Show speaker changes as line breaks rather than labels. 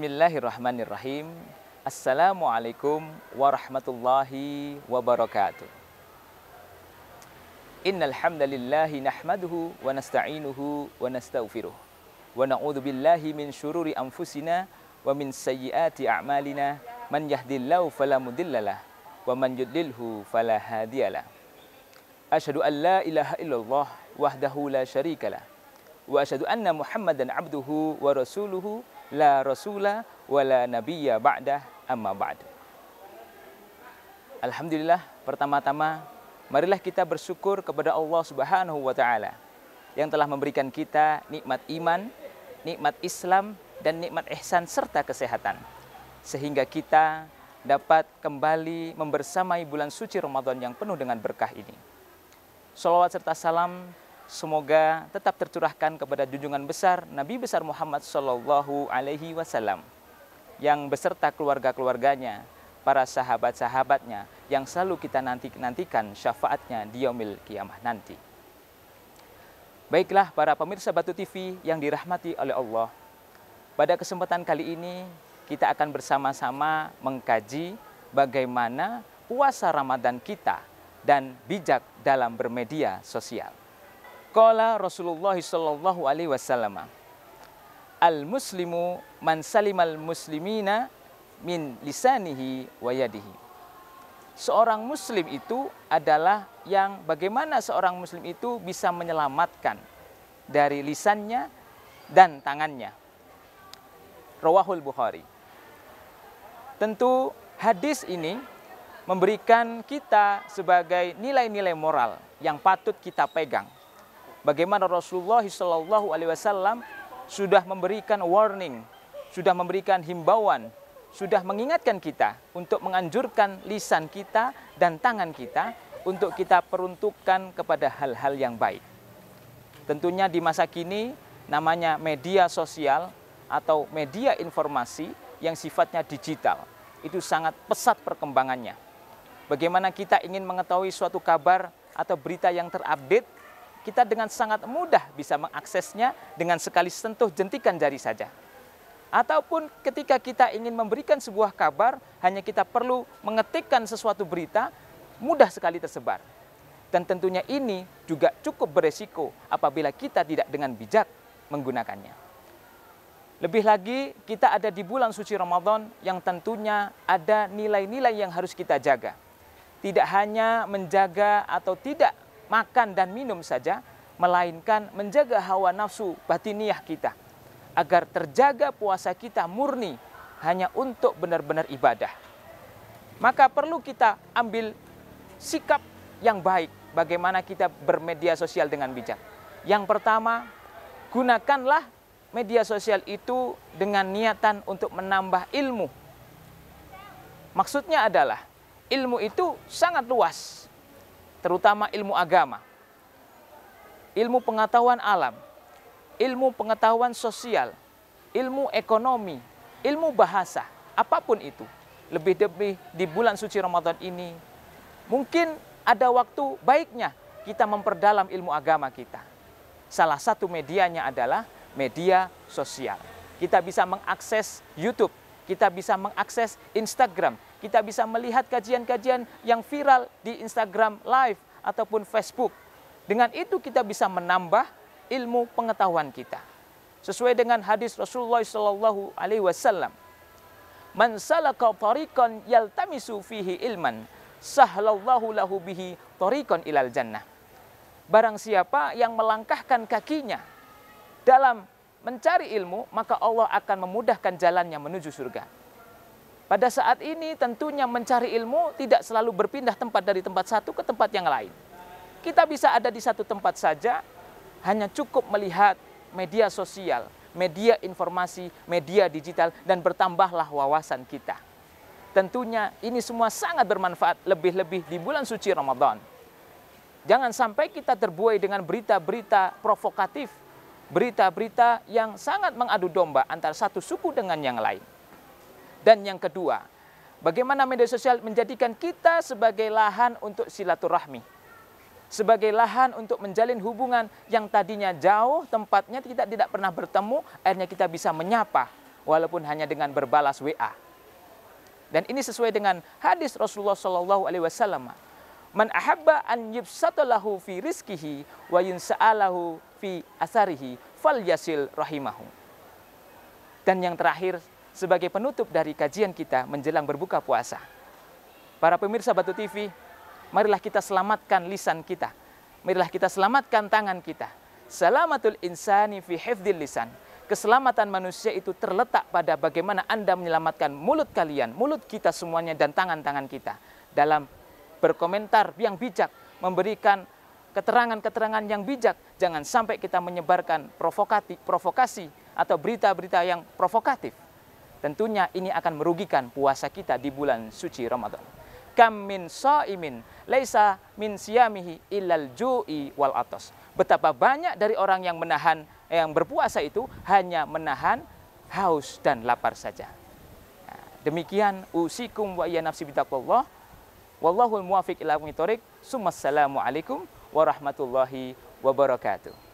Bismillahirrahmanirrahim. Assalamualaikum warahmatullahi wabarakatuh. Innal hamdalillahi nahmaduhu wa nasta'inuhu wa nastaghfiruh. Wa na'udzu billahi min syururi anfusina wa min sayyiati a'malina. Man yahdihillahu fala mudhillalah wa man yudlilhu fala hadiyalah. Asyhadu an la ilaha illallah wahdahu la syarikalah wa asyhadu anna Muhammadan abduhu wa rasuluhu la rasula wa nabiyya ba'dah amma ba'du. Alhamdulillah pertama-tama marilah kita bersyukur kepada Allah Subhanahu wa taala yang telah memberikan kita nikmat iman, nikmat Islam dan nikmat ihsan serta kesehatan sehingga kita dapat kembali membersamai bulan suci Ramadan yang penuh dengan berkah ini. Salawat serta salam semoga tetap tercurahkan kepada junjungan besar Nabi besar Muhammad Shallallahu Alaihi Wasallam yang beserta keluarga-keluarganya, para sahabat-sahabatnya yang selalu kita nanti nantikan syafaatnya di yomil kiamah nanti. Baiklah para pemirsa Batu TV yang dirahmati oleh Allah. Pada kesempatan kali ini kita akan bersama-sama mengkaji bagaimana puasa Ramadan kita dan bijak dalam bermedia sosial. Qala Rasulullah sallallahu alaihi wasallam Al muslimu man salimal muslimina min lisanihi wa yadihi Seorang muslim itu adalah yang bagaimana seorang muslim itu bisa menyelamatkan dari lisannya dan tangannya Rawahul Bukhari Tentu hadis ini memberikan kita sebagai nilai-nilai moral yang patut kita pegang bagaimana Rasulullah Shallallahu Alaihi Wasallam sudah memberikan warning, sudah memberikan himbauan, sudah mengingatkan kita untuk menganjurkan lisan kita dan tangan kita untuk kita peruntukkan kepada hal-hal yang baik. Tentunya di masa kini namanya media sosial atau media informasi yang sifatnya digital itu sangat pesat perkembangannya. Bagaimana kita ingin mengetahui suatu kabar atau berita yang terupdate kita dengan sangat mudah bisa mengaksesnya dengan sekali sentuh jentikan jari saja. Ataupun ketika kita ingin memberikan sebuah kabar, hanya kita perlu mengetikkan sesuatu berita, mudah sekali tersebar. Dan tentunya ini juga cukup beresiko apabila kita tidak dengan bijak menggunakannya. Lebih lagi, kita ada di bulan suci Ramadan yang tentunya ada nilai-nilai yang harus kita jaga. Tidak hanya menjaga atau tidak makan dan minum saja, melainkan menjaga hawa nafsu batiniah kita agar terjaga puasa kita murni hanya untuk benar-benar ibadah. Maka perlu kita ambil sikap yang baik bagaimana kita bermedia sosial dengan bijak. Yang pertama, gunakanlah media sosial itu dengan niatan untuk menambah ilmu. Maksudnya adalah ilmu itu sangat luas terutama ilmu agama, ilmu pengetahuan alam, ilmu pengetahuan sosial, ilmu ekonomi, ilmu bahasa, apapun itu. Lebih-lebih di bulan suci Ramadan ini, mungkin ada waktu baiknya kita memperdalam ilmu agama kita. Salah satu medianya adalah media sosial. Kita bisa mengakses YouTube, kita bisa mengakses Instagram, kita bisa melihat kajian-kajian yang viral di Instagram Live ataupun Facebook. Dengan itu kita bisa menambah ilmu pengetahuan kita. Sesuai dengan hadis Rasulullah Shallallahu Alaihi Wasallam, man salaka tariqan yaltamisu ilman sahlallahu lahu bihi tarikan ilal jannah. Barang siapa yang melangkahkan kakinya dalam mencari ilmu, maka Allah akan memudahkan jalannya menuju surga. Pada saat ini tentunya mencari ilmu tidak selalu berpindah tempat dari tempat satu ke tempat yang lain. Kita bisa ada di satu tempat saja, hanya cukup melihat media sosial, media informasi, media digital, dan bertambahlah wawasan kita. Tentunya ini semua sangat bermanfaat lebih-lebih di bulan suci Ramadan. Jangan sampai kita terbuai dengan berita-berita provokatif, berita-berita yang sangat mengadu domba antara satu suku dengan yang lain. Dan yang kedua, bagaimana media sosial menjadikan kita sebagai lahan untuk silaturahmi. Sebagai lahan untuk menjalin hubungan yang tadinya jauh, tempatnya kita tidak pernah bertemu, akhirnya kita bisa menyapa walaupun hanya dengan berbalas WA. Dan ini sesuai dengan hadis Rasulullah Shallallahu alaihi wasallam. Man ahabba an yubsatalahu fi rizkihi wa yunsa'alahu fi asarihi fal yasil rahimahu. Dan yang terakhir sebagai penutup dari kajian kita menjelang berbuka puasa. Para pemirsa Batu TV, marilah kita selamatkan lisan kita. Marilah kita selamatkan tangan kita. Salamatul insani fi hifdil lisan. Keselamatan manusia itu terletak pada bagaimana Anda menyelamatkan mulut kalian, mulut kita semuanya dan tangan-tangan kita dalam berkomentar yang bijak, memberikan keterangan-keterangan yang bijak. Jangan sampai kita menyebarkan provokasi, provokasi atau berita-berita yang provokatif. Tentunya ini akan merugikan puasa kita di bulan suci Ramadan. Kam min sa'imin laisa min siyamihi illal ju'i wal atas. Betapa banyak dari orang yang menahan yang berpuasa itu hanya menahan haus dan lapar saja. Nah, demikian usikum wa iya nafsi bitaqwallah. Wallahul muwafiq ila aqwamit thoriq. Assalamualaikum warahmatullahi wabarakatuh.